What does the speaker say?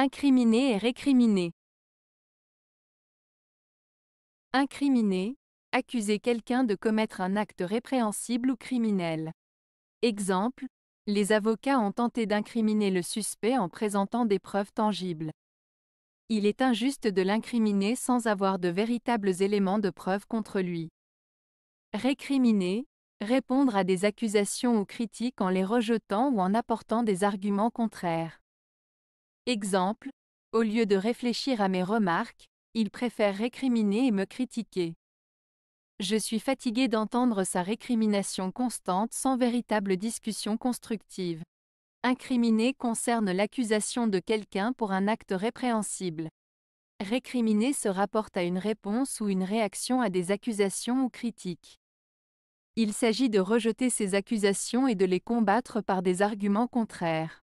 Incriminer et récriminer. Incriminer, accuser quelqu'un de commettre un acte répréhensible ou criminel. Exemple, les avocats ont tenté d'incriminer le suspect en présentant des preuves tangibles. Il est injuste de l'incriminer sans avoir de véritables éléments de preuve contre lui. Récriminer, répondre à des accusations ou critiques en les rejetant ou en apportant des arguments contraires. Exemple, au lieu de réfléchir à mes remarques, il préfère récriminer et me critiquer. Je suis fatigué d'entendre sa récrimination constante sans véritable discussion constructive. Incriminer concerne l'accusation de quelqu'un pour un acte répréhensible. Récriminer se rapporte à une réponse ou une réaction à des accusations ou critiques. Il s'agit de rejeter ces accusations et de les combattre par des arguments contraires.